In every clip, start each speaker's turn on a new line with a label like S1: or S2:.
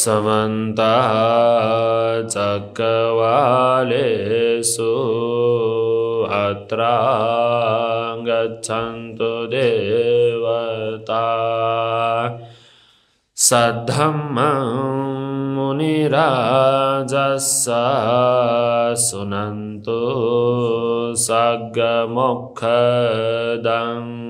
S1: සමන්තා චක්කවාලේසු අත්‍රාගච්චන්තු දේවතා සද්ධම්මං මුනිරාජස්ස සුනන්තු සග්ගමොක්හදං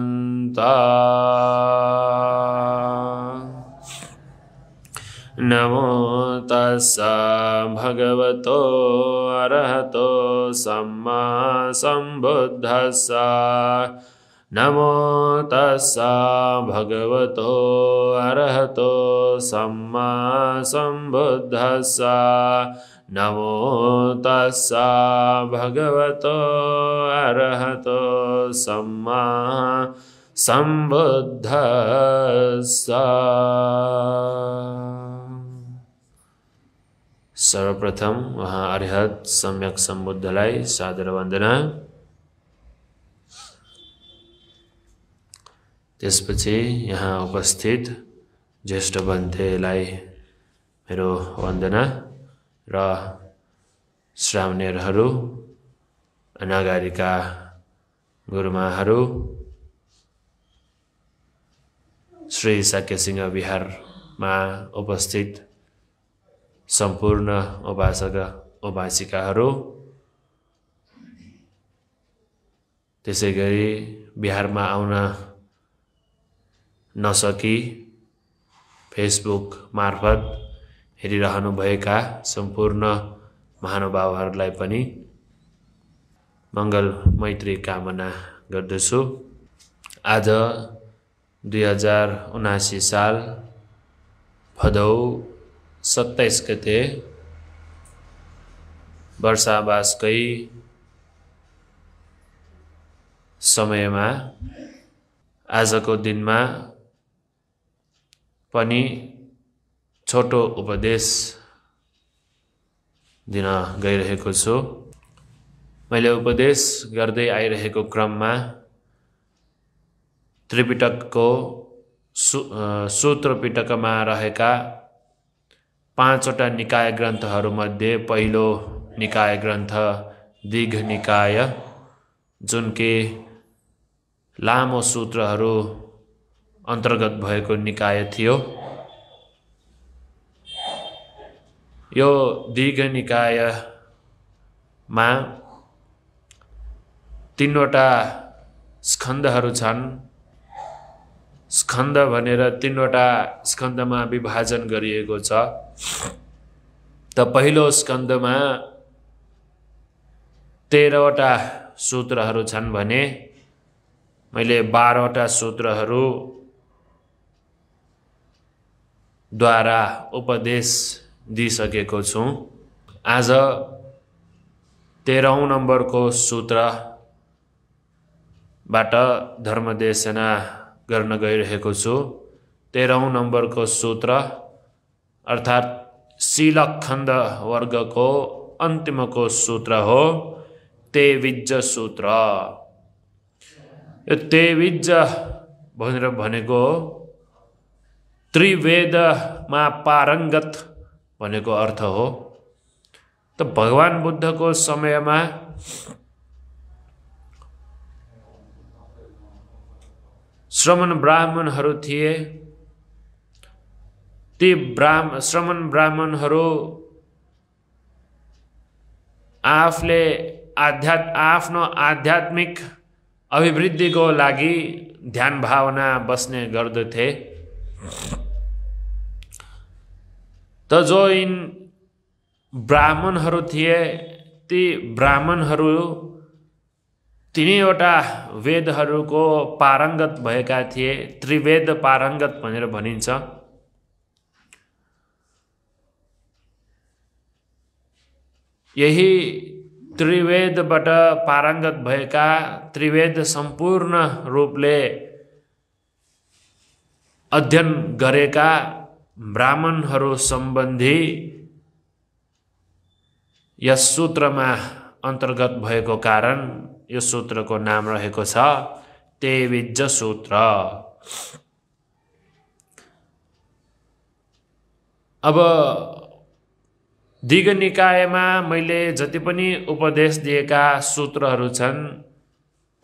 S1: සම්බුද්ධා නමෝතස්සා භගවතෝ අරහතෝ සම්මා සම්බුද්ධස්සා නමෝතස්සා භගවතෝ අරහතෝ සම්මා සම්බුද්ධස්සා නමෝතස්සා භගවතෝ අරහතෝ සම්මා सम्बुद्ध सर्वप्रथम उहाँ अरिहत सम्यक सम्बुद्धलाई सादर वन्दना त्यसपछि यहाँ उपस्थित ज्येष्ठ बन्थेलाई मेरो वन्दना र श्रावणेरहरू अनागारीका गुरुमाहरू श्री सिंह विहारमा उपस्थित सम्पूर्ण उपासक उपासिकाहरू त्यसै गरी बिहारमा आउन नसकी फेसबुक मार्फत हेरिरहनुभएका सम्पूर्ण महानुभावहरूलाई पनि मङ्गल मैत्री कामना गर्दछु आज दुई साल भदौ सत्ताइस गते वर्षावासकै समयमा आजको दिनमा पनि छोटो उपदेश दिन गइरहेको छु मैले उपदेश गर्दै आइरहेको क्रममा त्रिपिटकको सु सूत्रपिटकमा रहेका पाँचवटा निकाय ग्रन्थहरूमध्ये पहिलो निकाय ग्रन्थ दीर्घ निकाय जुन कि लामो सूत्रहरू अन्तर्गत भएको निकाय थियो यो दीर्घ निकायमा तिनवटा स्कन्दहरू छन् स्कन्द भनेर तिनवटा स्कन्दमा विभाजन गरिएको छ त पहिलो स्कन्दमा तेह्रवटा सूत्रहरू छन् भने मैले बाह्रवटा सूत्रहरू द्वारा उपदेश दिइसकेको छु आज तेह्रौँ नम्बरको सूत्रबाट धर्मदेशना गर्न गइरहेको छु तेह्रौँ नम्बरको सूत्र अर्थात् शिलखण्ड वर्गको अन्तिमको सूत्र हो तेविज सूत्र यो तेविज भनेर भनेको त्रिवेदमा पारङ्गत भनेको अर्थ हो त भगवान् बुद्धको समयमा श्रमण ब्राह्मणहरू थिए ती ब्राह्म श्रमण ब्राह्मणहरू आफूले आध्यात् आफ्नो आध्यात्मिक अभिवृद्धिको लागि ध्यान भावना बस्ने गर्दथे त जो यिन ब्राह्मणहरू थिए ती ब्राह्मणहरू तिनैवटा वेदहरूको पारङ्गत भएका थिए त्रिवेद पारङ्गत भनेर भनिन्छ यही त्रिवेदबाट पारङ्गत भएका त्रिवेद सम्पूर्ण रूपले अध्ययन गरेका ब्राह्मणहरू सम्बन्धी यस सूत्रमा अन्तर्गत भएको कारण यो सूत्रको नाम रहेको छ तेविज सूत्र अब दिग निकायमा मैले जति पनि उपदेश दिएका सूत्रहरू छन्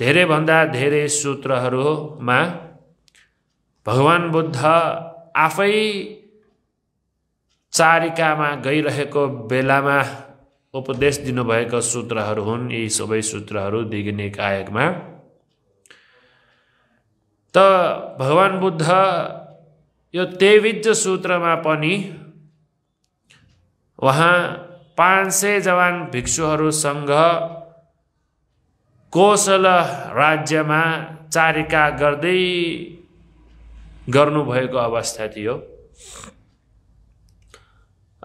S1: धेरैभन्दा धेरै सूत्रहरूमा भगवान् बुद्ध आफै चारिकामा गइरहेको बेलामा उपदेश दिनुभएका सूत्रहरू हुन् यी सबै सूत्रहरू कायकमा त भगवान् बुद्ध यो तेविज सूत्रमा पनि उहाँ पाँच सय जवान भिक्षुहरूसँग कोशल राज्यमा चारिका गर्दै गर्नुभएको अवस्था थियो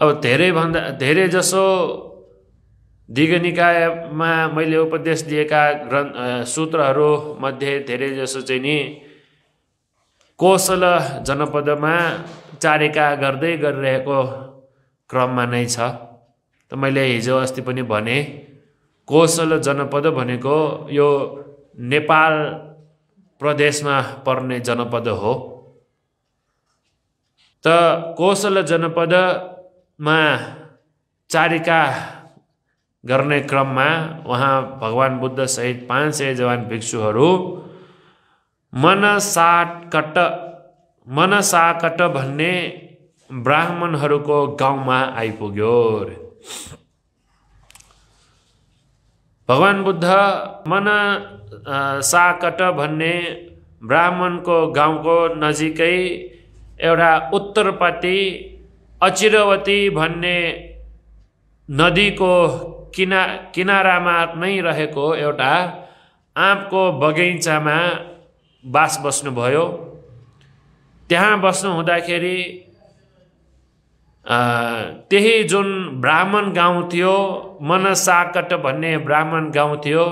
S1: अब धेरैभन्दा धेरै जसो दिघ निकायमा मैले उपदेश दिएका ग्रन्थ सूत्रहरूमध्ये धेरै जसो चाहिँ नि कोशल जनपदमा चारेका गर्दै गरिरहेको क्रममा नै छ त मैले हिजो अस्ति पनि भने कोशल जनपद भनेको यो नेपाल प्रदेशमा पर्ने जनपद हो त कोशल जनपदमा चारिका गर्ने क्रममा उहाँ भगवान् बुद्ध सहित पाँच सय जवान भिक्षुहरू मनसाकट मनसाकट भन्ने ब्राह्मणहरूको गाउँमा आइपुग्यो अरे भगवान् बुद्ध मन साकट भन्ने ब्राह्मणको गाउँको नजिकै एउटा उत्तरपट्टि अचिरवती भन्ने नदीको किना किनारामा नै रहेको एउटा आँपको बगैँचामा बास बस्नुभयो त्यहाँ बस्नु हुँदाखेरि त्यही जुन ब्राह्मण गाउँ थियो मनसाकट भन्ने ब्राह्मण गाउँ थियो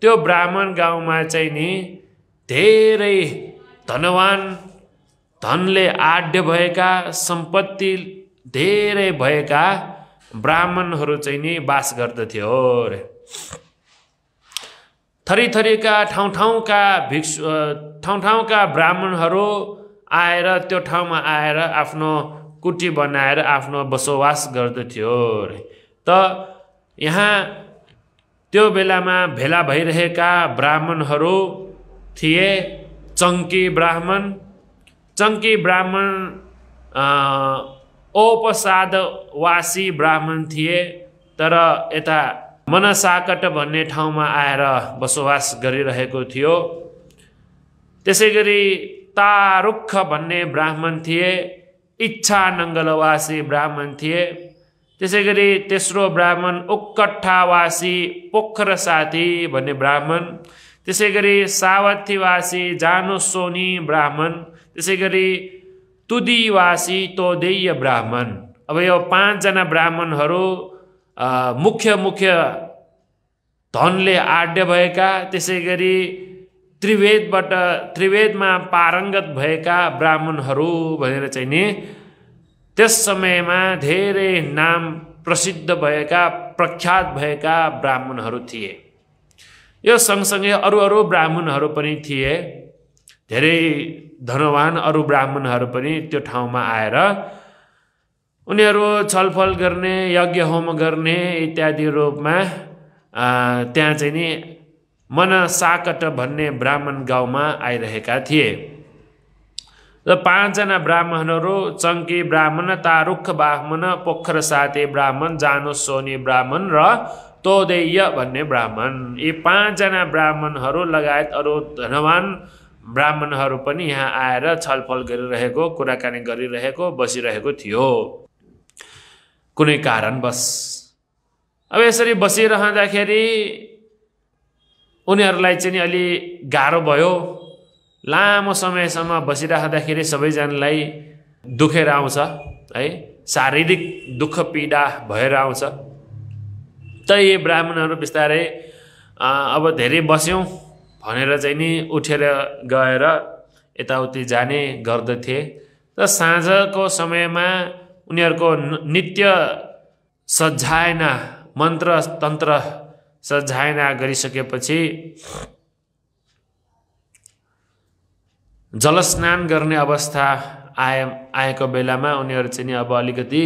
S1: त्यो ब्राह्मण गाउँमा चाहिँ नि धेरै धनवान धनले आड्य भएका सम्पत्ति धेरै भएका ब्राह्मणहरू चाहिँ नि बास गर्दथ्यो अरे थरी थरीका ठाउँ ठाउँका भिक्षु ठाउँ ठाउँका ब्राह्मणहरू आएर त्यो ठाउँमा आएर आफ्नो कुटी बनाएर आफ्नो बसोबास गर्दथ्यो अरे त यहाँ त्यो बेलामा भेला भइरहेका ब्राह्मणहरू थिए चङ्की ब्राह्मण चङ्की ब्राह्मण औपसादवासी ब्राह्मण थिए तर यता मनसाकट भन्ने ठाउँमा आएर बसोबास गरिरहेको थियो त्यसै गरी तारुख भन्ने ब्राह्मण थिए इच्छा नङ्गलवासी ब्राह्मण थिए त्यसै गरी तेस्रो ब्राह्मण उक्कट्ठावासी पोखर साथी भन्ने ब्राह्मण त्यसै गरी सावथीवासी जानु सोनी ब्राह्मण त्यसै गरी तुदिवासी तोदेय ब्राह्मण अब यो पाँचजना ब्राह्मणहरू मुख्य मुख्य धनले आड्य भएका त्यसै गरी त्रिवेदबाट त्रिवेदमा पारङ्गत भएका ब्राह्मणहरू भनेर चाहिँ नि त्यस समयमा धेरै नाम प्रसिद्ध भएका प्रख्यात भएका ब्राह्मणहरू थिए यो सँगसँगै अरू अरू ब्राह्मणहरू पनि थिए धेरै धनवान अरू ब्राह्मणहरू पनि त्यो ठाउँमा आएर उनीहरू छलफल गर्ने यज्ञ होम गर्ने इत्यादि रूपमा त्यहाँ चाहिँ नि मनसाकट भन्ने ब्राह्मण गाउँमा आइरहेका थिए र पाँचजना ब्राह्मणहरू चङ्की ब्राह्मण तारुख ब्राह्मण पोखर साते ब्राह्मण जानु सोनी ब्राह्मण र तोदेय भन्ने ब्राह्मण यी पाँचजना ब्राह्मणहरू लगायत अरू धनवान ब्राह्मणहरू पनि यहाँ आएर छलफल गरिरहेको कुराकानी गरिरहेको बसिरहेको थियो कुनै कारणवश अब यसरी बसिरहँदाखेरि उनीहरूलाई चाहिँ अलि गाह्रो भयो लामो समयसम्म बसिरहँदाखेरि सबैजनालाई दुखेर आउँछ है शारीरिक दुःख पीडा भएर आउँछ त यी ब्राह्मणहरू बिस्तारै अब धेरै बस्यौँ भनेर चाहिँ नि उठेर गएर यताउति जाने गर्दथे र साँझको समयमा उनीहरूको नित्य सजायना मन्त्र तन्त्र सजायना गरिसकेपछि जलस्नान गर्ने अवस्था आए आएको बेलामा उनीहरू चाहिँ नि अब अलिकति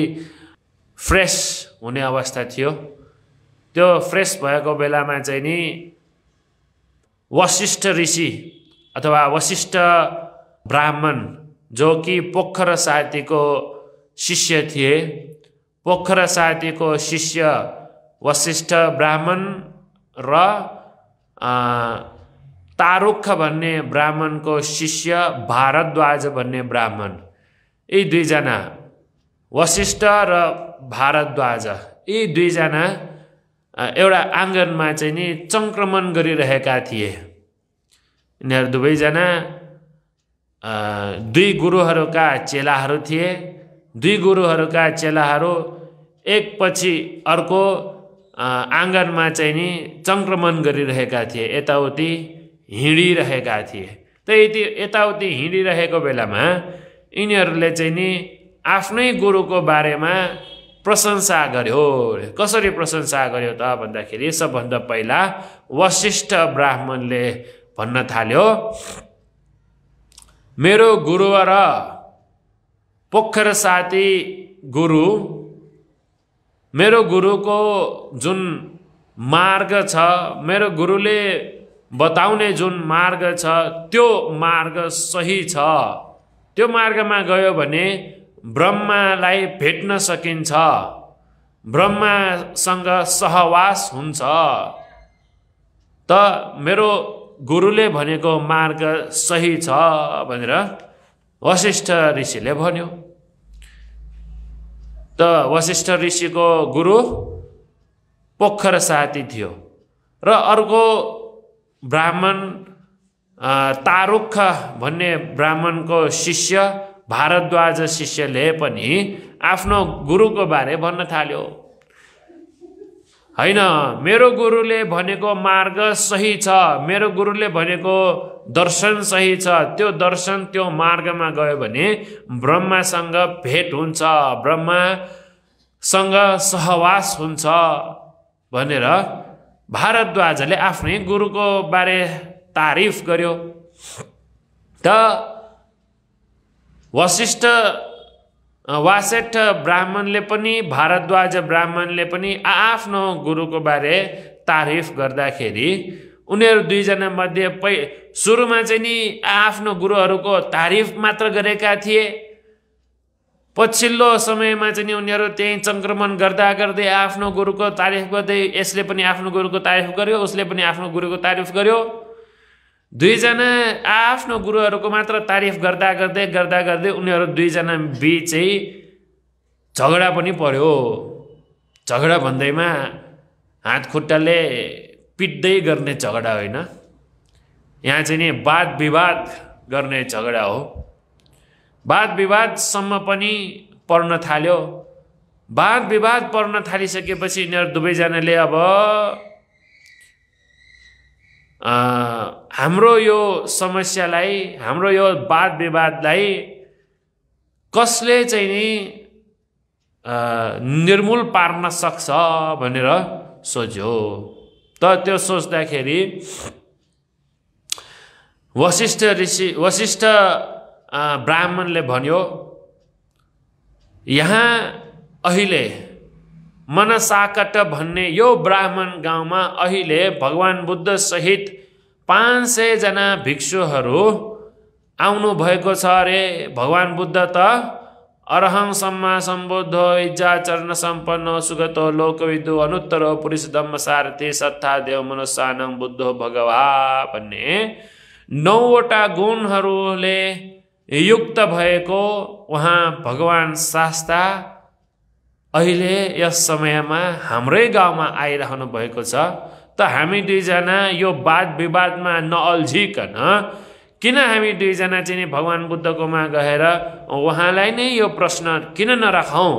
S1: फ्रेस हुने अवस्था थियो त्यो फ्रेस भएको बेलामा चाहिँ नि वशिष्ठ ऋषि अथवा वशिष्ठ ब्राह्मण जो कि पोखर साथीको शिष्य थिए पोखर साहित्यको शिष्य वशिष्ठ ब्राह्मण र तारुख भन्ने ब्राह्मणको शिष्य भारद्वाज भन्ने ब्राह्मण यी दुईजना वशिष्ठ र भारद्वाज यी दुईजना एउटा आँगनमा चाहिँ नि सङ्क्रमण गरिरहेका थिए यिनीहरू दुवैजना दुई गुरुहरूका चेलाहरू थिए दुई गुरुहरूका चेलाहरू एकपछि अर्को आँगनमा चाहिँ नि सङ्क्रमण गरिरहेका थिए यताउति हिँडिरहेका थिए त यति यताउति हिँडिरहेको बेलामा यिनीहरूले चाहिँ नि आफ्नै गुरुको बारेमा प्रशंसा गर्यो कसरी प्रशंसा गर्यो त भन्दाखेरि सबभन्दा पहिला वशिष्ठ ब्राह्मणले भन्न थाल्यो मेरो गुरु र पोखर साथी गुरु मेरो गुरुको जुन मार्ग छ मेरो गुरुले बताउने जुन मार्ग छ त्यो मार्ग सही छ त्यो मार्गमा गयो भने ब्रह्मालाई भेट्न सकिन्छ ब्रह्मासँग सहवास हुन्छ त मेरो गुरुले भनेको मार्ग सही छ भनेर वशिष्ठ ऋषिले भन्यो त वशिष्ठ ऋषिको गुरु पोखर साथी थियो र अर्को ब्राह्मण तारुख भन्ने ब्राह्मणको शिष्य भारद्वाज शिष्यले पनि आफ्नो गुरुको बारे भन्न थाल्यो होइन मेरो गुरुले भनेको मार्ग सही छ मेरो गुरुले भनेको दर्शन सही छ त्यो दर्शन त्यो मार्गमा गयो भने ब्रह्मासँग भेट हुन्छ ब्रह्मासँग सहवास हुन्छ भनेर भारद्वाजले आफ्नै गुरुको बारे तारिफ गर्यो त वशिष्ठ वासेठ ब्राह्मणले पनि भारद्वाज ब्राह्मणले पनि आआफ्नो गुरुको बारे तारिफ गर्दाखेरि उनीहरू दुईजना मध्ये पै सुरुमा चाहिँ नि आआफ्नो गुरुहरूको तारिफ मात्र गरेका थिए पछिल्लो समयमा चाहिँ नि उनीहरू त्यहीँ सङ्क्रमण गर्दा गर्दै आफ्नो गुरुको तारिफ गर्दै यसले पनि आफ्नो गुरुको तारिफ गर्यो उसले पनि आफ्नो गुरुको तारिफ गर्यो दुईजना आआफ्नो गुरुहरूको मात्र तारिफ गर्दा गर्दै गर्दा गर्दै उनीहरू दुईजना बिचै झगडा पनि पर्यो झगडा भन्दैमा हात खुट्टाले पिट्दै गर्ने झगडा होइन यहाँ चाहिँ नि वाद विवाद गर्ने झगडा हो वाद विवादसम्म पनि पर्न थाल्यो वाद विवाद पर्न थालिसकेपछि यिनीहरू दुवैजनाले अब आ, हाम्रो यो समस्यालाई हाम्रो यो वाद विवादलाई कसले चाहिँ नि निर्मूल पार्न सक्छ भनेर सोच्यो त त्यो सोच्दाखेरि वशिष्ठ ऋषि वशिष्ठ ब्राह्मणले भन्यो यहाँ अहिले मनसाकट भन्ने यो ब्राह्मण गाउँमा अहिले भगवान् सहित पाँच सयजना भिक्षुहरू आउनुभएको छ अरे भगवान् बुद्ध त सम्बुद्ध इज्जा चरण सम्पन्न सुगत लोकविदु अनुत्तर पुरुष दम्म सारथी सत्ता देव मनुष्यानङ बुद्ध भगवा भन्ने नौवटा गुणहरूले युक्त भएको उहाँ भगवान् शास्ता अहिले यस समयमा हाम्रै गाउँमा आइरहनु भएको छ त हामी दुईजना यो वाद विवादमा नअल्झिकन किन हामी दुईजना चाहिँ नि भगवान् बुद्धकोमा गएर उहाँलाई नै यो प्रश्न किन नराखौँ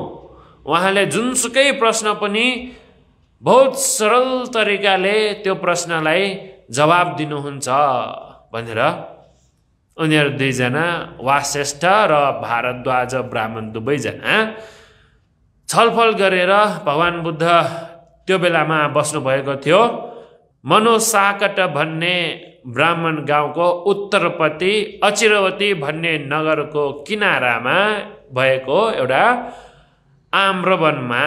S1: उहाँले जुनसुकै प्रश्न पनि बहुत सरल तरिकाले त्यो प्रश्नलाई जवाब दिनुहुन्छ भनेर उनीहरू दुईजना वाश्रेष्ठ र भारद्वाज ब्राह्मण दुवैजना छलफल गरेर भगवान् बुद्ध त्यो बेलामा बस्नुभएको थियो मनो साकट भन्ने ब्राह्मण गाउँको उत्तरपट्टि अचिरवती भन्ने नगरको किनारामा भएको एउटा आम्रवनमा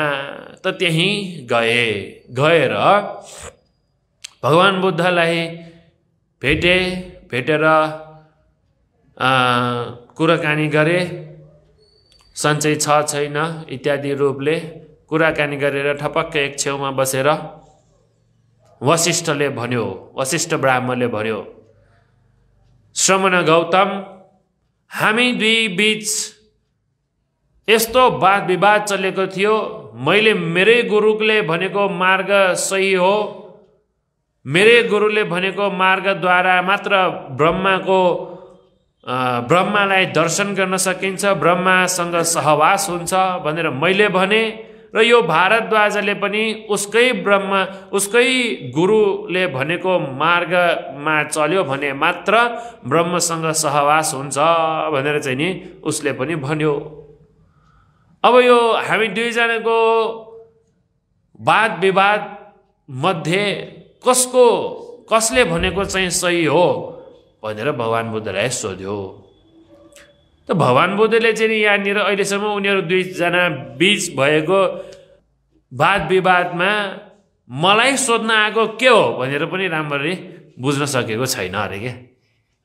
S1: त त्यहीँ गए गएर भगवान् बुद्धलाई भेटे भेटेर कुराकानी गरे सन्चै छ छैन इत्यादि रूपले कुराकानी गरेर ठपक्क एक छेउमा बसेर वशिष्ठले भन्यो वशिष्ठ ब्राह्मणले भन्यो श्रमण गौतम हामी दुई बिच यस्तो वाद विवाद चलेको थियो मैले मेरै गुरुले भनेको मार्ग सही हो मेरै गुरुले भनेको मार्गद्वारा मात्र ब्रह्माको ब्रह्मालाई दर्शन गर्न सकिन्छ ब्रह्मासँग सहवास हुन्छ भनेर मैले भने र यो भारद्वाजले पनि उसकै ब्रह्म उसकै गुरुले भनेको मार्गमा चल्यो भने मात्र ब्रह्मसँग सहवास हुन्छ भनेर चाहिँ नि उसले पनि भन्यो अब यो हामी दुईजनाको वाद विवाद मध्ये कसको कसले भनेको चाहिँ सही हो भनेर भगवान् बुद्धलाई सोध्यो त भगवान् बुद्धले चाहिँ नि यहाँनिर अहिलेसम्म उनीहरू दुईजना बिच भएको वाद विवादमा मलाई सोध्न आएको के हो भनेर पनि राम्ररी बुझ्न सकेको छैन अरे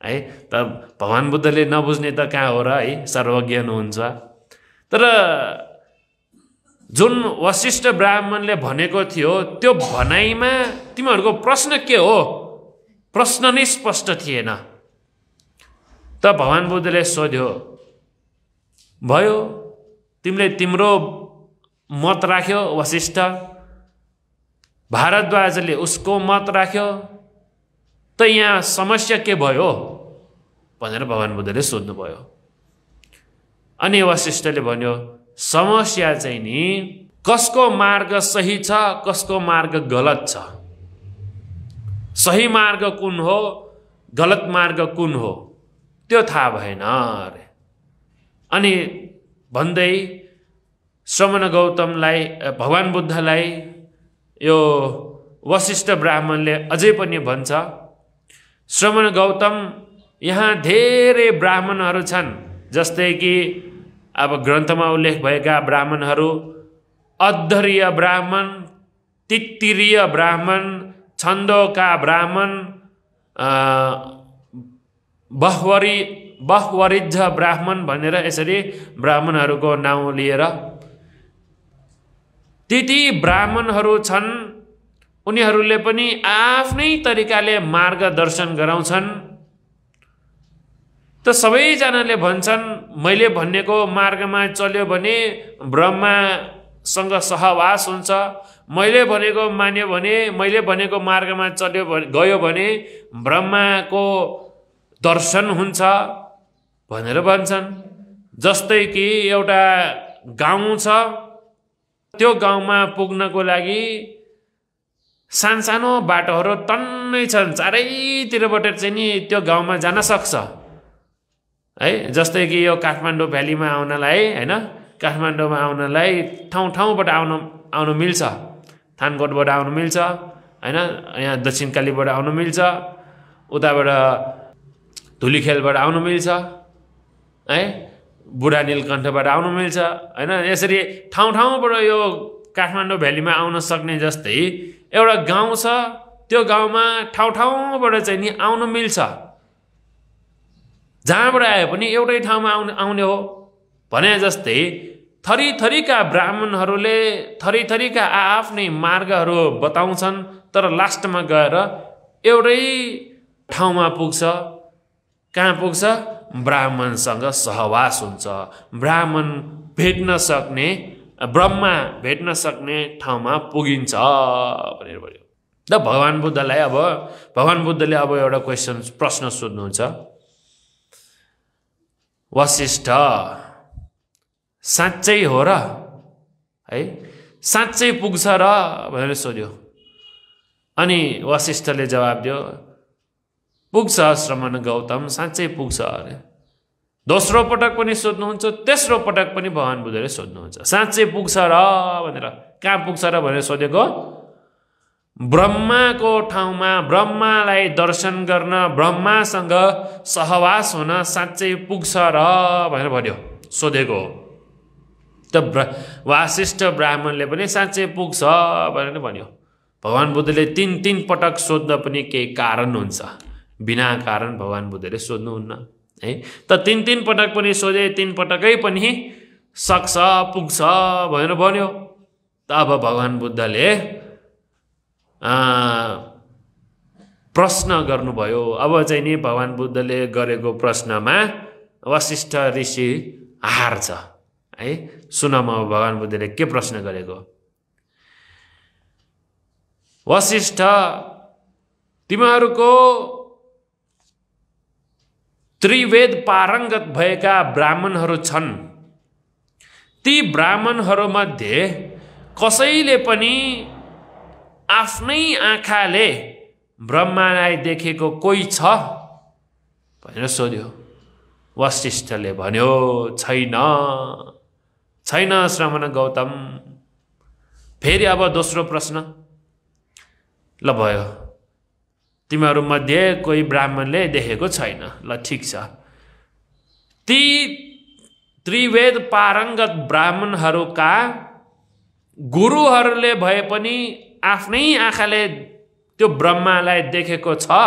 S1: क्या है त भगवान् बुद्धले नबुझ्ने त कहाँ हो र है सर्वज्ञ हुनुहुन्छ तर जुन वशिष्ठ ब्राह्मणले भनेको थियो त्यो भनाइमा तिमीहरूको प्रश्न के हो प्रश्न नै स्पष्ट थिएन त भगवान् बुद्धले सोध्यो भयो तिमीले तिम्रो मत राख्यो वशिष्ठ भारद्वाजले उसको मत राख्यो त यहाँ समस्या के भयो भनेर भगवान् बुद्धले सोध्नुभयो अनि वशिष्ठले भन्यो समस्या चाहिँ नि कसको मार्ग सही छ कसको मार्ग गलत छ सही मार्ग कुन हो गलत मार्ग कुन हो त्यो थाहा भएन अरे अनि भन्दै श्रमण गौतमलाई भगवान् बुद्धलाई यो वशिष्ठ ब्राह्मणले अझै पनि भन्छ श्रमण गौतम यहाँ धेरै ब्राह्मणहरू छन् जस्तै कि अब ग्रन्थमा उल्लेख भएका ब्राह्मणहरू अद्धरीय ब्राह्मण तित्तिरीय ब्राह्मण छन्दोका ब्राह्मण बहवरी बहुवरिद्ध ब्राह्मण भनेर यसरी ब्राह्मणहरूको नाउँ लिएर त्यति ब्राह्मणहरू छन् उनीहरूले पनि आफ्नै तरिकाले मार्गदर्शन गराउँछन् त सबैजनाले भन्छन् मैले भनेको मार्गमा चल्यो भने ब्रह्मासँग सहवास हुन्छ मैले भनेको मान्यो भने मैले भनेको मार्गमा चल्यो भने गयो भने ब्रह्माको दर्शन हुन्छ भनेर भन्छन् जस्तै कि एउटा गाउँ छ त्यो गाउँमा पुग्नको लागि सानसानो बाटोहरू तन्नै छन् चारैतिरबाट चाहिँ नि त्यो गाउँमा जान सक्छ है जस्तै कि यो काठमाडौँ भ्यालीमा आउनलाई होइन काठमाडौँमा आउनलाई ठाउँ ठाउँबाट आउन आउनु मिल्छ थानकोटबाट आउनु मिल्छ होइन यहाँ दक्षिणकालीबाट आउनु मिल्छ उताबाट धुलीखेलबाट आउनु मिल्छ है बुढा नीलकण्ठबाट आउनु मिल्छ होइन यसरी ठाउँ ठाउँबाट यो काठमाडौँ भ्यालीमा आउन सक्ने जस्तै एउटा गाउँ छ त्यो गाउँमा ठाउँ ठाउँबाट चाहिँ नि आउनु मिल्छ जहाँबाट आए पनि एउटै ठाउँमा आउने आउने हो भने जस्तै थरी थरीका ब्राह्मणहरूले थरी थरीका आआफ्नै मार्गहरू बताउँछन् तर लास्टमा गएर एउटै ठाउँमा पुग्छ कहाँ पुग्छ ब्राह्मणसँग सहवास हुन्छ ब्राह्मण भेट्न सक्ने ब्रह्मा भेट्न सक्ने ठाउँमा पुगिन्छ भनेर भन्यो र भगवान् बुद्धलाई अब भगवान् बुद्धले अब एउटा क्वेसन प्रश्न सोध्नुहुन्छ वशिष्ठ साँच्चै हो र है साँच्चै पुग्छ र भनेर सोध्यो अनि वशिष्ठले जवाब दियो पुग्छ श्रमण गौतम साँच्चै पुग्छ अरे दोस्रो पटक पनि सोध्नुहुन्छ तेस्रो पटक पनि भगवान् बुद्धले सोध्नुहुन्छ साँच्चै पुग्छ र भनेर कहाँ पुग्छ र भनेर सोधेको ब्रह्माको ठाउँमा ब्रह्मालाई दर्शन गर्न ब्रह्मासँग सहवास हुन साँच्चै पुग्छ र भनेर भन्यो सोधेको हो त ब्र वासिष्ठ ब्राह्मणले पनि साँच्चै पुग्छ भनेर भन्यो भगवान् बुद्धले तिन तिन पटक सोध्न पनि केही कारण हुन्छ बिना कारण भगवान् बुद्धले सोध्नुहुन्न है त तिन तिन पटक पनि सोधे तिन पटकै पनि सक्छ पुग्छ भनेर भन्यो त अब भगवान् बुद्धले प्रश्न गर्नुभयो अब चाहिँ नि भगवान् बुद्धले गरेको प्रश्नमा वशिष्ठ ऋषि हार्छ है सुन म भगवान् बुद्धले के प्रश्न गरेको वशिष्ठ तिमीहरूको त्रिवेद पारङ्गत भएका ब्राह्मणहरू छन् ती ब्राह्मणहरूमध्ये कसैले पनि आफ्नै आँखाले ब्रह्मालाई देखेको कोही छ भनेर सोध्यो वशिष्ठले भन्यो छैन छैन श्रमण गौतम फेरि अब दोस्रो प्रश्न ल भयो तिमीहरूमध्ये कोही ब्राह्मणले देखेको छैन ल ठिक छ ती त्रिवेद पारङ्गत ब्राह्मणहरूका गुरुहरूले भए पनि आफ्नै आँखाले त्यो ब्रह्मालाई देखेको छ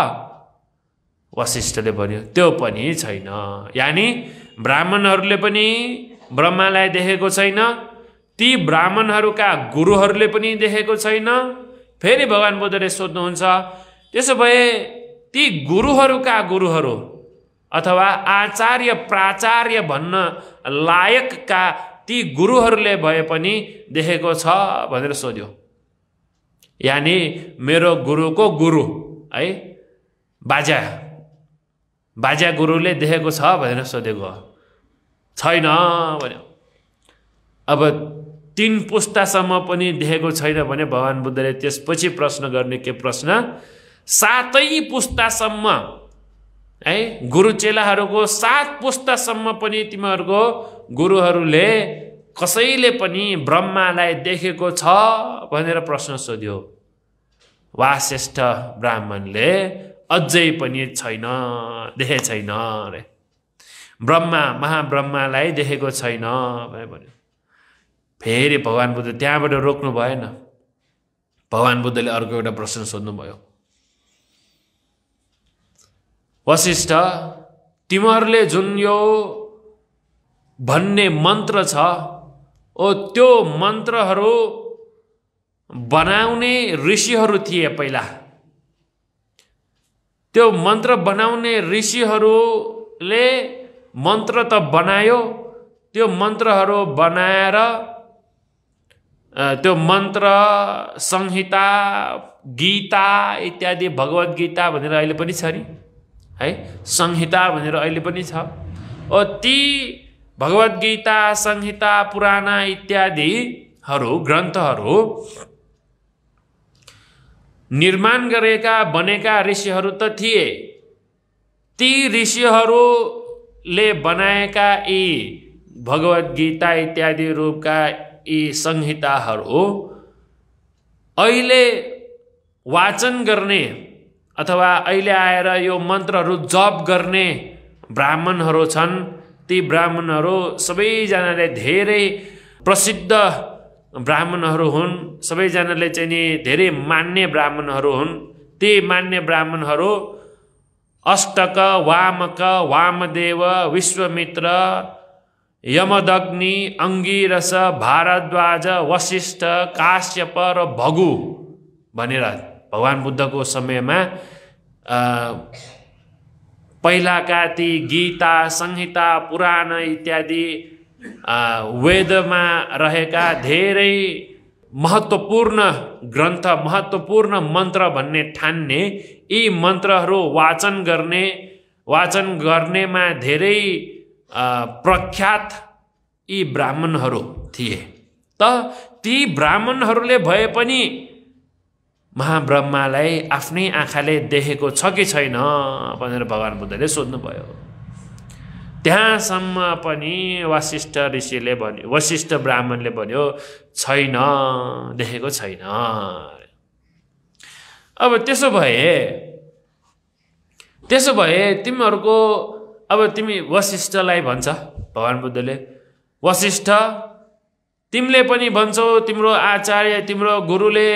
S1: वशिष्ठले भन्यो त्यो पनि छैन यानि ब्राह्मणहरूले पनि ब्रह्मालाई देखेको छैन ती ब्राह्मणहरूका गुरुहरूले पनि देखेको छैन फेरि भगवान् बुद्धले सोध्नुहुन्छ त्यसो भए ती गुरुहरूका गुरुहरू अथवा आचार्य प्राचार्य भन्न लायकका ती गुरुहरूले भए पनि देखेको छ भनेर सोध्यो यानि मेरो गुरुको गुरु है बाजा बाजा गुरुले देखेको छ भनेर सोधेको छैन भन्यो अब तिन पुस्तासम्म पनि देखेको छैन भने भगवान् बुद्धले त्यसपछि प्रश्न गर्ने के प्रश्न सातै पुस्तासम्म है गुरु चेलाहरूको सात पुस्तासम्म पनि तिमीहरूको गुरुहरूले कसैले पनि ब्रह्मालाई देखेको छ भनेर प्रश्न सोध्यो वाश्रेष्ठ ब्राह्मणले अझै पनि छैन देखे छैन अरे ब्रह्मा महाब्रह्मालाई देखेको छैन भन्यो फेरि भगवान् बुद्ध त्यहाँबाट रोक्नु भएन भगवान् बुद्धले अर्को एउटा प्रश्न सोध्नुभयो वशिष्ठ तिमीहरूले जुन यो भन्ने मन्त्र छ ओ त्यो मन्त्रहरू बनाउने ऋषिहरू थिए पहिला त्यो मन्त्र बनाउने ऋषिहरूले मन्त्र त बनायो त्यो मन्त्रहरू बनाएर त्यो मन्त्र संहिता गीता इत्यादि भगवत गीता भनेर अहिले पनि छ नि है संहिता भनेर अहिले पनि छ ती भगवद् गीता संहिता पुराना इत्यादिहरू ग्रन्थहरू निर्माण गरेका बनेका ऋषिहरू त थिए ती ऋषिहरूले बनाएका यी भगवद् गीता इत्यादि रूपका यी संहिताहरू अहिले वाचन गर्ने अथवा अहिले आएर यो मन्त्रहरू जप गर्ने ब्राह्मणहरू छन् ती ब्राह्मणहरू सबैजनाले धेरै प्रसिद्ध ब्राह्मणहरू हुन् सबैजनाले चाहिँ नि धेरै मान्ने ब्राह्मणहरू हुन् ती मान्ने ब्राह्मणहरू अष्टक वामक वामदेव विश्वमित्र यमदग्नि अङ्गिरस भारद्वाज वशिष्ठ काश्यप र भगु भनेर भगवान् बुद्धको समयमा पहिलाका ती गीता संहिता पुराण इत्यादि वेदमा रहेका धेरै महत्त्वपूर्ण ग्रन्थ महत्त्वपूर्ण मन्त्र भन्ने ठान्ने यी मन्त्रहरू वाचन गर्ने वाचन गर्नेमा धेरै प्रख्यात यी ब्राह्मणहरू थिए त ती ब्राह्मणहरूले भए पनि महाब्रह्मालाई आफ्नै आँखाले देखेको छ कि छैन भनेर भगवान् बुद्धले सोध्नुभयो त्यहाँसम्म पनि वासिष्ठ ऋषिले भन्यो वशिष्ठ ब्राह्मणले भन्यो छैन देखेको छैन अब त्यसो भए त्यसो भए तिमीहरूको अब तिमी वशिष्ठलाई भन्छ भगवान् बुद्धले वशिष्ठ तिमीले पनि भन्छौ तिम्रो आचार्य तिम्रो गुरुले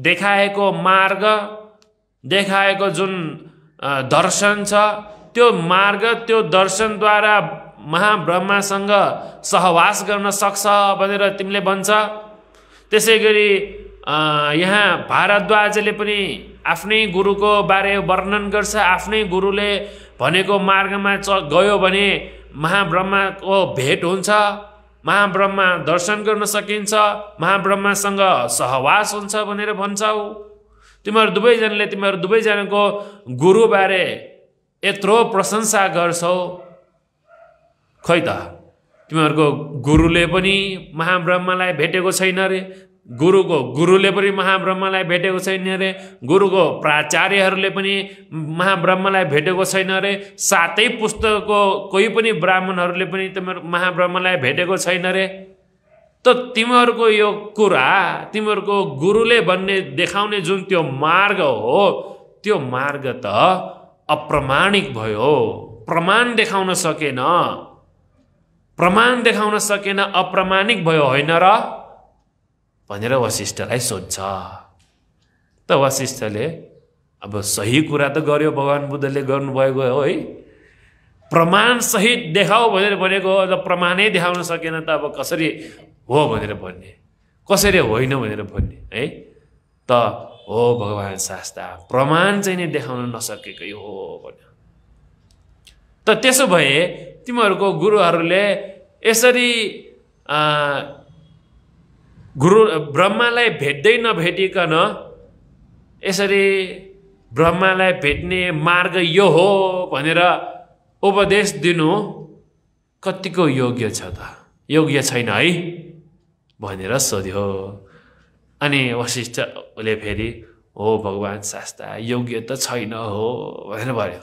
S1: देखाएको मार्ग देखाएको जुन दर्शन छ त्यो मार्ग त्यो दर्शनद्वारा महाब्रह्मासँग सहवास गर्न सक्छ भनेर तिमीले भन्छ त्यसै गरी यहाँ भारद्वाजले पनि आफ्नै गुरुको बारे वर्णन गर्छ आफ्नै गुरुले भनेको मार्गमा च गयो भने महाब्रह्माको भेट हुन्छ महाब्रह्मा दर्शन गर्न सकिन्छ महाब्रह्मसँग सहवास हुन्छ भनेर भन्छौ तिमीहरू दुवैजनाले तिमीहरू दुवैजनाको गुरुबारे यत्रो प्रशंसा गर्छौ खै त तिमीहरूको गुरुले पनि महाब्रह्मलाई भेटेको छैन अरे गुरुको गुरुले पनि महाब्रह्मलाई भेटेको छैन अरे गुरुको प्राचार्यहरूले पनि महाब्रह्मलाई भेटेको छैन अरे सातै पुस्तकको कोही पनि ब्राह्मणहरूले पनि तिमीहरू महाब्रह्मलाई भेटेको छैन अरे त तिमीहरूको यो कुरा तिमीहरूको गुरुले भन्ने देखाउने जुन त्यो मार्ग हो त्यो मार्ग त अप्रमाणिक भयो प्रमाण देखाउन सकेन प्रमाण देखाउन सकेन अप्रमाणिक भयो होइन र भनेर वशिष्ठलाई सोध्छ त वशिष्ठले अब सही कुरा त गर्यो भगवान् बुद्धले गर्नुभएको हो है प्रमाणसहित देखाऊ भनेर भनेको हो त प्रमाणै देखाउन सकेन त अब कसरी हो भनेर भन्ने कसरी होइन भनेर भन्ने है त हो भगवान् शास्ता प्रमाण चाहिँ नै देखाउन नसकेकै हो भन्यो त त्यसो भए तिमीहरूको गुरुहरूले यसरी गुरु ब्रह्मालाई भेट्दै नभेटिकन यसरी ब्रह्मालाई भेट्ने मार्ग यो हो भनेर उपदेश दिनु कतिको योग्य छ त योग्य छैन है भनेर सोध्यो अनि वशिष्ठले फेरि हो भगवान् शास्ता योग्य त छैन हो भनेर भन्यो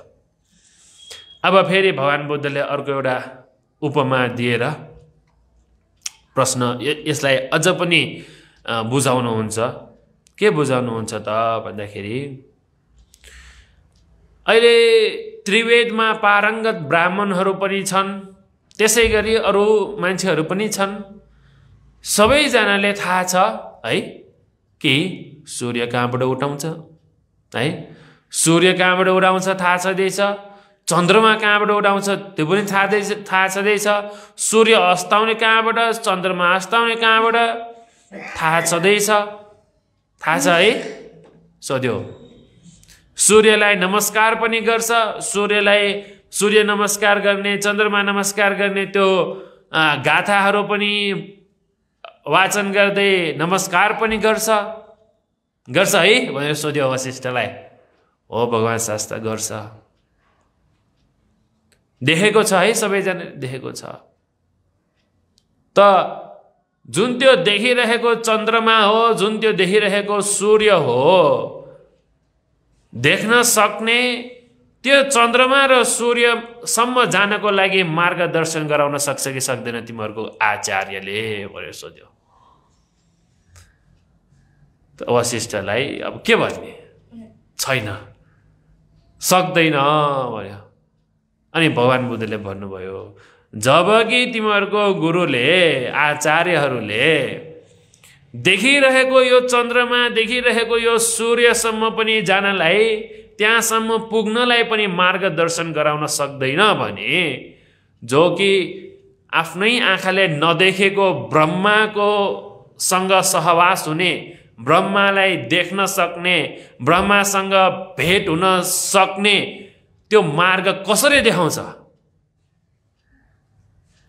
S1: अब फेरि भगवान् बुद्धले अर्को एउटा उपमा दिएर प्रश्न यसलाई अझ पनि बुझाउनुहुन्छ के बुझाउनुहुन्छ त भन्दाखेरि अहिले त्रिवेदमा पारङ्गत ब्राह्मणहरू पनि छन् त्यसै गरी अरू मान्छेहरू पनि छन् सबैजनाले थाहा छ है कि सूर्य कहाँबाट उठाउँछ है सूर्य कहाँबाट उडाउँछ थाहा छँदैछ चन्द्रमा कहाँबाट उठाउँछ त्यो पनि थाहा थाहा छँदैछ सूर्य अस्ताउने कहाँबाट चन्द्रमा अस्ताउने कहाँबाट थाहा छँदैछ थाहा छ है सोध्यो सूर्यलाई नमस्कार पनि गर्छ सूर्यलाई सूर्य नमस्कार गर्ने चन्द्रमा नमस्कार गर्ने त्यो गाथाहरू पनि वाचन गर्दै नमस्कार पनि गर्छ गर्छ है भनेर सोध्यो वशिष्ठलाई हो भगवान् शास्त्र गर्छ देखेको छ है सबैजना देखेको छ त जुन त्यो देखिरहेको चन्द्रमा हो जुन त्यो देखिरहेको सूर्य हो देख्न सक्ने त्यो चन्द्रमा र सूर्यसम्म जानको लागि मार्गदर्शन गराउन सक्छ कि सक्दैन तिमीहरूको आचार्यले भनेर सोध्यो वशिष्ठलाई अब के भन्ने छैन सक्दैन भन्यो अनि भगवान् बुद्धले भन्नुभयो जब कि तिमीहरूको गुरुले आचार्यहरूले देखिरहेको यो चन्द्रमा देखिरहेको यो सूर्यसम्म पनि जानलाई त्यहाँसम्म पुग्नलाई पनि मार्गदर्शन गराउन सक्दैन भने जो कि आफ्नै आँखाले नदेखेको ब्रह्माको सँग सहवास हुने ब्रह्मालाई देख्न सक्ने ब्रह्मासँग भेट हुन सक्ने त्यो मार्ग कसरी देखाउँछ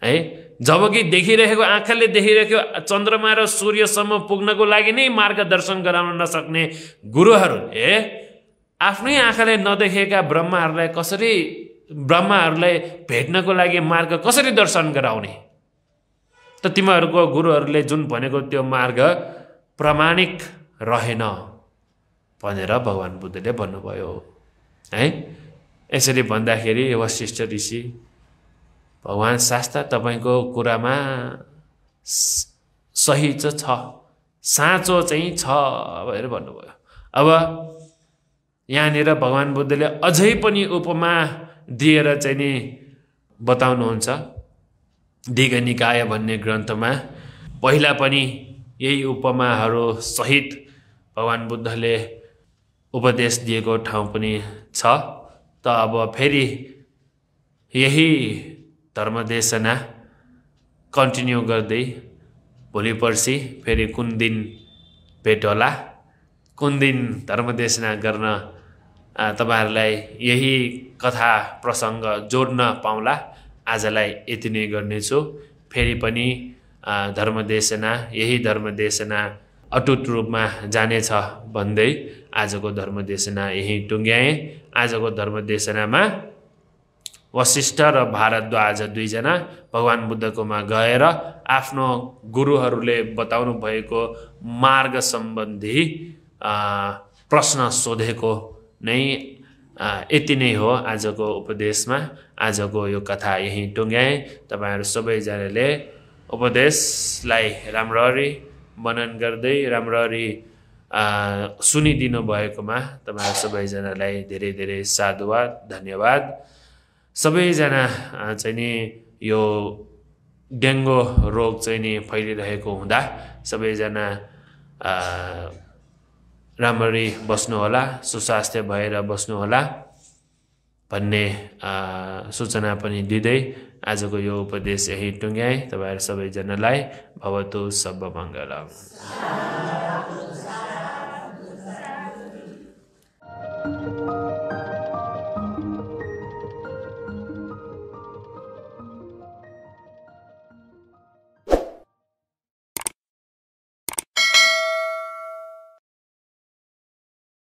S1: है जब कि देखिरहेको आँखाले देखिरहेको चन्द्रमा र सूर्यसम्म पुग्नको लागि नै मार्गदर्शन गराउन नसक्ने गुरुहरू ए आफ्नै आँखाले नदेखेका ब्रह्माहरूलाई कसरी ब्रह्माहरूलाई भेट्नको लागि मार्ग कसरी दर्शन गराउने त तिमीहरूको गुरुहरूले जुन भनेको त्यो मार्ग प्रमाणिक रहेन भनेर भगवान् बुद्धले भन्नुभयो है यसरी भन्दाखेरि वशिष्ठ ऋषि भगवान् शास्त्र तपाईँको कुरामा सही चाहिँ छ साँचो चाहिँ छ भनेर भन्नुभयो अब यहाँनिर भगवान् बुद्धले अझै पनि उपमा दिएर चाहिँ नि बताउनुहुन्छ दिग निकाय भन्ने ग्रन्थमा पहिला पनि यही उपमाहरू सहित भगवान् बुद्धले उपदेश दिएको ठाउँ पनि छ त अब फेरि यही धर्मदेशना कन्टिन्यू गर्दै भोलि पर्सि फेरि कुन दिन भेट होला कुन दिन धर्मदेशना गर्न तपाईँहरूलाई यही कथा प्रसङ्ग जोड्न पाउँला आजलाई यति नै गर्नेछु फेरि पनि धर्मदेशना यही धर्मदेशना अटुट रूपमा जानेछ भन्दै आजको धर्मदेशना यहीँ टुङ्ग्याएँ आजको धर्मदेशनामा वशिष्ठ र भारद्वाज दुईजना भगवान् बुद्धकोमा गएर आफ्नो गुरुहरूले बताउनु भएको मार्ग सम्बन्धी प्रश्न सोधेको नै यति नै हो आजको उपदेशमा आजको यो कथा यहीँ टुङ्ग्याएँ तपाईँहरू सबैजनाले उपदेशलाई राम्ररी मनन गर्दै राम्ररी सुनिदिनु भएकोमा तपाईँहरू सबैजनालाई धेरै धेरै साधुवाद धन्यवाद सबैजना चाहिँ नि यो डेङ्गु रोग चाहिँ नि फैलिरहेको हुँदा सबैजना राम्ररी बस्नुहोला सुस्वास्थ्य भएर बस्नुहोला भन्ने सूचना पनि दिँदै आजको यो उपदेश यही टुङ्ग्याएँ तपाईँहरू सबैजनालाई भवतु सब मङ्गल Música